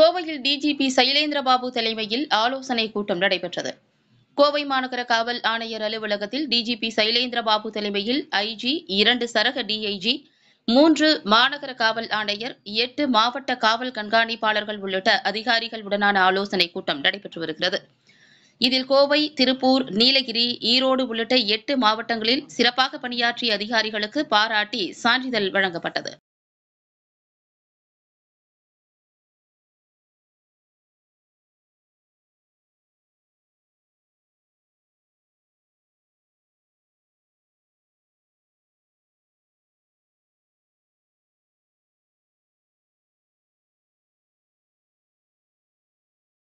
கோவையில் டிஜிபி சைலேந்திரபாபு தலைமையில் ஆலோசனை கூட்டம் நடைபெற்றது கோவை மாநகர காவல் ஆணையர் அலுவலகத்தில் டிஜிபி சைலேந்திரபாபு தலைமையில் ஐஜி இரண்டு சரக டிஐஜி மூன்று மாநகர காவல் ஆணையர் எட்டு மாவட்ட காவல் கண்காணிப்பாளர்கள் உள்ளிட்ட அதிகாரிகள் உடனான ஆலோசனை கூட்டம் நடைபெற்று வருகிறது இதில் கோவை திருப்பூர் நீலகிரி ஈரோடு உள்ளிட்ட எட்டு மாவட்டங்களில் சிறப்பாக பணியாற்றிய அதிகாரிகளுக்கு பாராட்டி சான்றிதழ் வழங்கப்பட்டது